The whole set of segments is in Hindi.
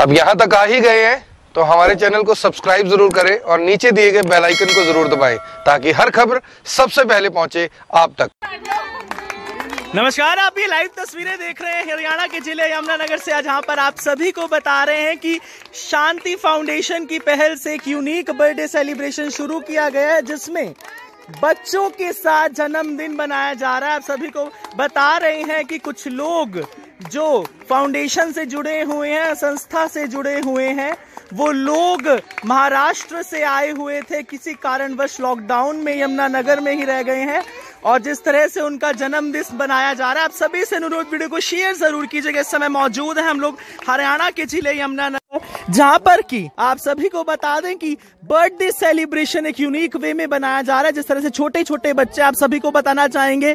अब यहाँ तक आ ही गए हैं तो हमारे चैनल को सब्सक्राइब जरूर करें और नीचे दिए गए बेल आइकन को जरूर दबाएं ताकि हर खबर सबसे पहले पहुंचे आप तक नमस्कार आप ये लाइव तस्वीरें देख रहे हैं हरियाणा के जिले यमुनानगर से जहां पर आप सभी को बता रहे हैं कि शांति फाउंडेशन की पहल से एक यूनिक बर्थडे सेलिब्रेशन शुरू किया गया है जिसमें बच्चों के साथ जन्मदिन बनाया जा रहा है आप सभी को बता रहे हैं कि कुछ लोग जो फाउंडेशन से जुड़े हुए हैं संस्था से जुड़े हुए हैं वो लोग महाराष्ट्र से आए हुए थे किसी कारणवश लॉकडाउन में यमुनानगर में ही रह गए हैं और जिस तरह से उनका जन्मदिन बनाया जा रहा है आप सभी से अनुरोध वीडियो को शेयर जरूर कीजिएगा इस समय मौजूद है हम लोग हरियाणा के जिले यमुनानगर जहाँ पर की आप सभी को बता दें कि बर्थडे सेलिब्रेशन एक यूनिक वे में बनाया जा रहा है जिस तरह से छोटे छोटे बच्चे आप सभी को बताना चाहेंगे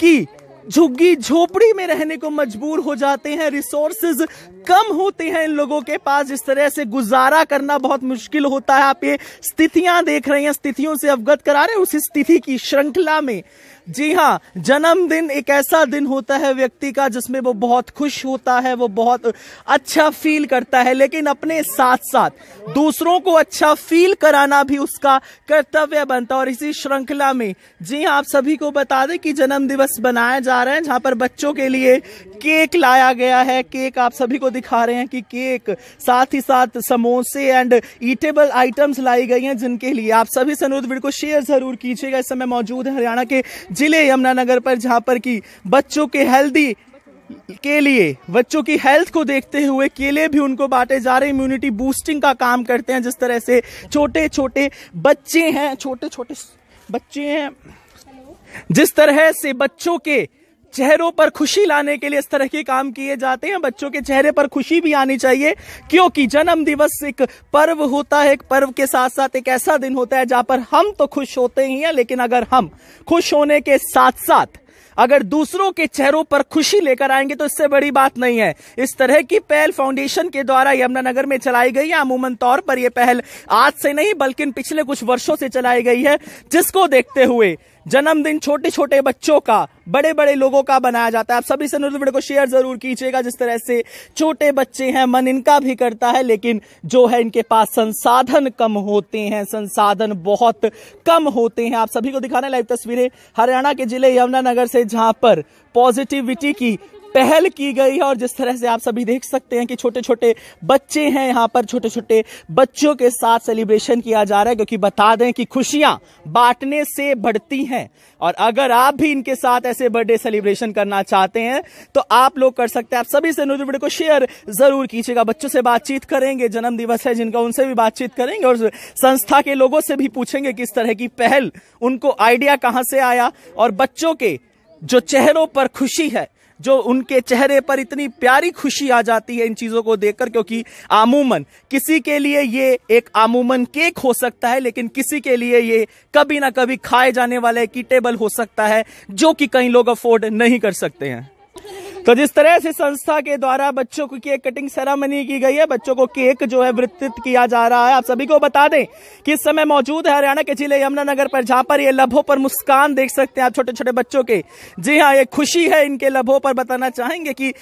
कि झुग्गी झोपड़ी में रहने को मजबूर हो जाते हैं रिसोर्सेज कम होते हैं इन लोगों के पास जिस तरह से गुजारा करना बहुत मुश्किल होता है आप ये स्थितियां देख रहे हैं स्थितियों से अवगत करा रहे हैं उसी स्थिति की श्रृंखला में जी हाँ जन्मदिन एक ऐसा दिन होता है व्यक्ति का जिसमें वो बहुत खुश होता है वो बहुत अच्छा फील करता है लेकिन अपने साथ साथ दूसरों को अच्छा फील कराना भी उसका कर्तव्य बनता है और इसी श्रृंखला में जी हाँ आप सभी को बता दें कि जन्म दिवस बनाया जा रहा है जहां पर बच्चों के लिए केक लाया गया है केक आप सभी को दिखा रहे हैं कि केक साथ ही साथ समोसे एंड ईटेबल आइटम्स लाई गई हैं जिनके लिए आप सभी से अनुरोध वीडियो को शेयर जरूर कीजिएगा इस समय मौजूद है हरियाणा के जिले यमुनानगर पर जहां पर की बच्चों के हेल्दी के लिए बच्चों की हेल्थ को देखते हुए केले भी उनको बांटे जा रहे इम्यूनिटी बूस्टिंग का काम करते हैं जिस तरह से छोटे छोटे बच्चे हैं छोटे छोटे बच्चे हैं जिस तरह से बच्चों के चेहरों पर खुशी लाने के लिए इस तरह के काम किए जाते हैं बच्चों के चेहरे पर खुशी भी आनी चाहिए क्योंकि जन्म दिवस एक पर्व होता है एक पर्व के साथ साथ एक ऐसा दिन होता है जहां पर हम तो खुश होते ही हैं लेकिन अगर हम खुश होने के साथ साथ अगर दूसरों के चेहरों पर खुशी लेकर आएंगे तो इससे बड़ी बात नहीं है इस तरह की पहल फाउंडेशन के द्वारा यमुनानगर में चलाई गई है अमूमन तौर पर यह पहल आज से नहीं बल्कि पिछले कुछ वर्षों से चलाई गई है जिसको देखते हुए जन्मदिन छोटे छोटे बच्चों का बड़े बड़े लोगों का बनाया जाता है आप सभी से अनुरोध वीडियो को शेयर जरूर कीजिएगा जिस तरह से छोटे बच्चे हैं मन इनका भी करता है लेकिन जो है इनके पास संसाधन कम होते हैं संसाधन बहुत कम होते हैं आप सभी को दिखाने लाइव तस्वीरें हरियाणा के जिले यमुनानगर से जहां पर पॉजिटिविटी की पहल की गई है और जिस तरह से आप सभी देख सकते हैं कि छोटे छोटे बच्चे हैं यहाँ पर छोटे छोटे बच्चों के साथ सेलिब्रेशन किया जा रहा है क्योंकि बता दें कि खुशियां बांटने से बढ़ती हैं और अगर आप भी इनके साथ ऐसे बर्थडे सेलिब्रेशन करना चाहते हैं तो आप लोग कर सकते हैं आप सभी से न्यूज को शेयर जरूर कीजिएगा बच्चों से बातचीत करेंगे जन्म दिवस है जिनका उनसे भी बातचीत करेंगे और संस्था के लोगों से भी पूछेंगे किस तरह की पहल उनको आइडिया कहाँ से आया और बच्चों के जो चेहरों पर खुशी है जो उनके चेहरे पर इतनी प्यारी खुशी आ जाती है इन चीज़ों को देखकर क्योंकि आमूमन किसी के लिए ये एक आमूमन केक हो सकता है लेकिन किसी के लिए ये कभी ना कभी खाए जाने वाला एक टेबल हो सकता है जो कि कई लोग अफोर्ड नहीं कर सकते हैं तो जिस तरह से संस्था के द्वारा बच्चों को केक कटिंग सेरामनी की गई है बच्चों को केक जो है वितरित किया जा रहा है आप सभी को बता दें कि इस समय मौजूद है हरियाणा के जिले यमुनानगर पर जहां पर ये लभों पर मुस्कान देख सकते हैं आप छोटे छोटे बच्चों के जी हाँ ये खुशी है इनके लभों पर बताना चाहेंगे कि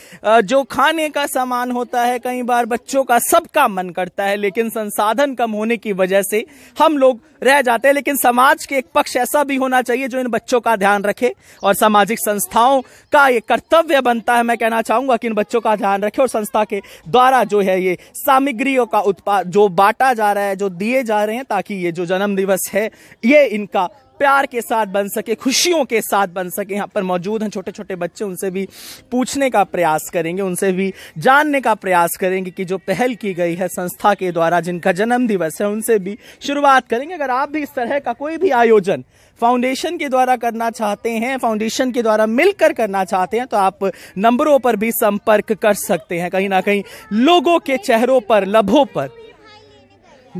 जो खाने का सामान होता है कई बार बच्चों का सबका मन करता है लेकिन संसाधन कम होने की वजह से हम लोग रह जाते हैं लेकिन समाज के एक पक्ष ऐसा भी होना चाहिए जो इन बच्चों का ध्यान रखे और सामाजिक संस्थाओं का ये कर्तव्य बनता होता है मैं कहना चाहूंगा कि इन बच्चों का ध्यान रखे और संस्था के द्वारा जो है ये सामग्रियों का उत्पाद जो बांटा जा रहा है जो दिए जा रहे हैं ताकि ये जो जन्म दिवस है ये इनका प्यार के साथ बन सके खुशियों के साथ बन सके यहाँ पर मौजूद हैं छोटे छोटे बच्चे उनसे भी पूछने का प्रयास करेंगे उनसे भी जानने का प्रयास करेंगे कि जो पहल की गई है संस्था के द्वारा जिनका जन्म दिवस है उनसे भी शुरुआत करेंगे अगर आप भी इस तरह का कोई भी आयोजन फाउंडेशन के द्वारा करना चाहते हैं फाउंडेशन के द्वारा मिलकर करना चाहते हैं तो आप नंबरों पर भी संपर्क कर सकते हैं कहीं ना कहीं लोगों के चेहरों पर लभों पर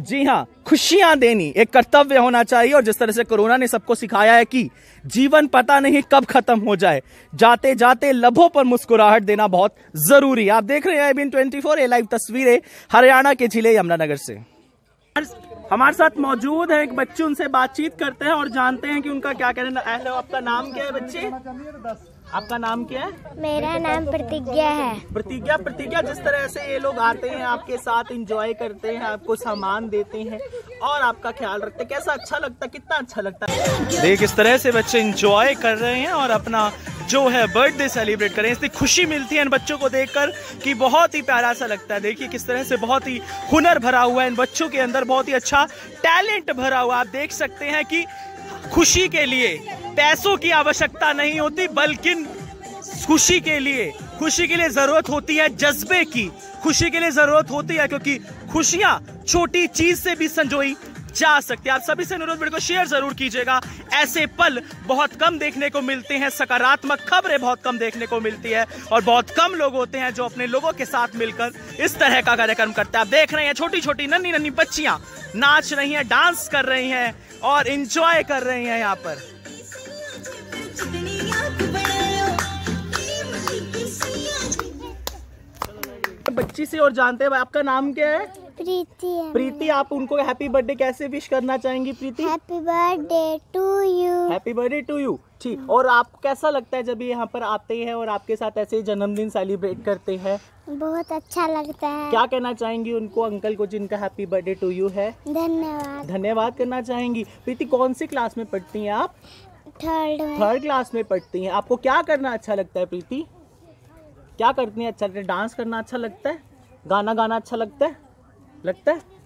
जी हाँ खुशियां देनी एक कर्तव्य होना चाहिए और जिस तरह से कोरोना ने सबको सिखाया है कि जीवन पता नहीं कब खत्म हो जाए जाते जाते लबों पर मुस्कुराहट देना बहुत जरूरी है आप देख रहे हैं ट्वेंटी फोर ए लाइव तस्वीरें हरियाणा के जिले यमुनानगर से हमारे साथ मौजूद है एक बच्चे उनसे बातचीत करते हैं और जानते हैं कि उनका क्या कहना है आपका नाम क्या है बच्चे आपका नाम क्या है मेरा नाम प्रतिज्ञा है प्रतिज्ञा प्रतिज्ञा जिस तरह से ये लोग आते हैं आपके साथ एंजॉय करते हैं आपको सामान देते हैं और आपका ख्याल रखते हैं कैसा अच्छा लगता है कितना अच्छा लगता है देख इस तरह से बच्चे इंजॉय कर रहे हैं और अपना जो है बर्थडे सेलिब्रेट करें इतनी खुशी मिलती है इन बच्चों को देखकर कि बहुत ही प्यारा सा लगता है देखिए किस तरह से बहुत ही हुनर भरा हुआ है इन बच्चों के अंदर बहुत ही अच्छा टैलेंट भरा हुआ आप देख सकते हैं कि खुशी के लिए पैसों की आवश्यकता नहीं होती बल्कि खुशी के लिए खुशी के लिए जरूरत होती है जज्बे की खुशी के लिए जरूरत होती है क्योंकि खुशियां छोटी चीज से भी संजोई जा सकते हैं आप सभी से अनुरोध वीडियो को शेयर जरूर कीजिएगा ऐसे पल बहुत कम देखने को मिलते हैं सकारात्मक खबरें बहुत कम देखने को मिलती है और बहुत कम लोग होते हैं जो अपने लोगों के साथ मिलकर इस तरह का कार्यक्रम करते हैं आप देख रहे हैं छोटी छोटी नन्नी नन्नी बच्चियां नाच रही हैं डांस कर रही हैं और इंजॉय कर रही हैं यहाँ पर बच्ची से और जानते हैं आपका नाम क्या है प्रीति प्रीति आप उनको हैप्पी बर्थडे कैसे विश करना चाहेंगी Preeti happy birthday to you happy birthday to you ठीक और आपको कैसा लगता है जब ये यहाँ पर आते हैं और आपके साथ ऐसे जन्मदिन सेलिब्रेट करते हैं बहुत अच्छा लगता है क्या कहना चाहेंगी उनको अंकल को जिनका हैप्पी बर्थडे टू यू है धन्यवाद धन्यवाद करना चाहेंगी प्रीति कौन सी क्लास में पढ़ती हैं आप थर्ड थर्ड क्लास में पढ़ती हैं आपको क्या करना अच्छा लगता है प्रीति क्या करती है अच्छा लगता है डांस करना अच्छा लगता है गाना गाना अच्छा लगता है लगता है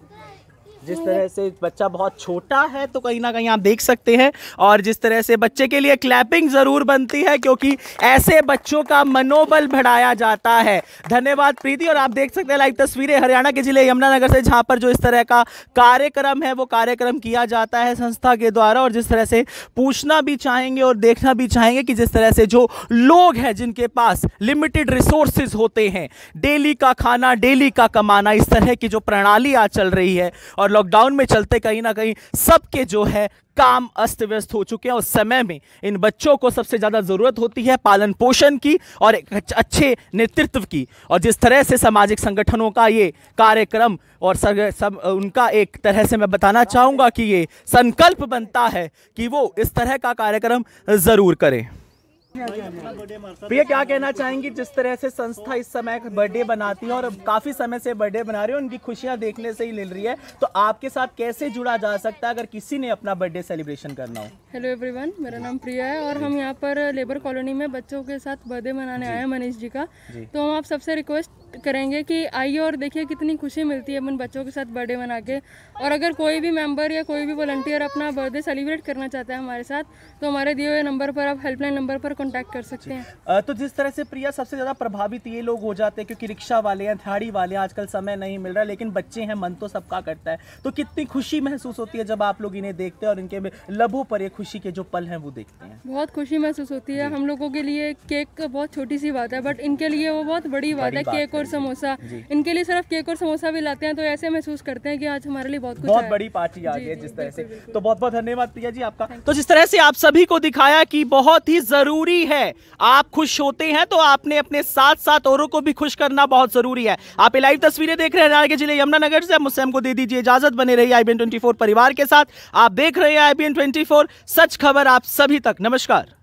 जिस हम्म। तरह से बच्चा बहुत छोटा है तो कहीं ना कहीं आप देख सकते हैं और जिस तरह से बच्चे के लिए क्लैपिंग ज़रूर बनती है क्योंकि ऐसे बच्चों का मनोबल बढ़ाया जाता है धन्यवाद प्रीति और आप देख सकते हैं लाइव तस्वीरें हरियाणा के जिले यमुनानगर से जहाँ पर जो इस तरह का कार्यक्रम है वो कार्यक्रम किया जाता है संस्था के द्वारा और जिस तरह से पूछना भी चाहेंगे और देखना भी चाहेंगे कि जिस तरह से जो लोग हैं जिनके पास लिमिटेड रिसोर्सेज होते हैं डेली का खाना डेली का कमाना इस तरह की जो प्रणाली आज चल रही है और लॉकडाउन में चलते कहीं ना कहीं सबके जो है काम अस्त व्यस्त हो चुके हैं और समय में इन बच्चों को सबसे ज़्यादा ज़रूरत होती है पालन पोषण की और अच्छे नेतृत्व की और जिस तरह से सामाजिक संगठनों का ये कार्यक्रम और सग, सब उनका एक तरह से मैं बताना चाहूँगा कि ये संकल्प बनता है कि वो इस तरह का कार्यक्रम ज़रूर करें भैया क्या कहना चाहेंगी जिस तरह से संस्था इस समय बर्थडे बनाती है और काफी समय से बर्थडे बना रही है उनकी खुशियां देखने से ही मिल रही है तो आपके साथ कैसे जुड़ा जा सकता है अगर किसी ने अपना बर्थडे सेलिब्रेशन करना हो हेलो एवरीवन मेरा नाम प्रिया है और हम यहाँ पर लेबर कॉलोनी में बच्चों के साथ बर्थडे मनाने आए हैं मनीष जी का तो हम आप सबसे रिक्वेस्ट करेंगे कि आइए और देखिए कितनी खुशी मिलती है अपन बच्चों के साथ बर्थडे मना के और अगर कोई भी मेंबर या कोई भी वॉल्टियर अपना बर्थडे सेलिब्रेट करना चाहता है हमारे साथ तो हमारे दिए हुए नंबर पर आप हेल्पलाइन नंबर पर कॉन्टैक्ट कर सकते हैं तो जिस तरह से प्रिया सबसे ज़्यादा प्रभावित ये लोग हो जाते हैं क्योंकि रिक्शा वाले हैं थाड़ी वाले हैं आजकल समय नहीं मिल रहा लेकिन बच्चे हैं मन तो सबका करता है तो कितनी खुशी महसूस होती है जब आप लोग इन्हें देखते हैं और इनके लबों पर ये खुशी के जो पल हैं वो देखते हैं बहुत खुशी महसूस होती है हम लोगों के लिए केक बहुत छोटी सी बात है बट इनके लिए वो बहुत बड़ी बात है केक और और समोसा इनके लिए सिर्फ केक और समोसा भी लाते हैं तो ऐसे महसूस करते हैं कि आज हमारे लिए बहुत कुछ बहुत बड़ी पार्टी आ गई है जिस तरह से तो बहुत बहुत धन्यवाद प्रिया जी आपका तो जिस तरह से आप सभी को दिखाया कि बहुत ही जरूरी है आप खुश होते हैं तो आपने अपने साथ साथ औरों को भी खुश करना बहुत जरूरी है आप लाइव तस्वीरें देख रहे हैं हरियाणा के जिले यमुनानगर से मुझसे हमको दे दीजिए इजाजत बने रही आईबीएन 24 परिवार के साथ आप देख रहे हैं आईबीएन 24 सच खबर आप सभी तक नमस्कार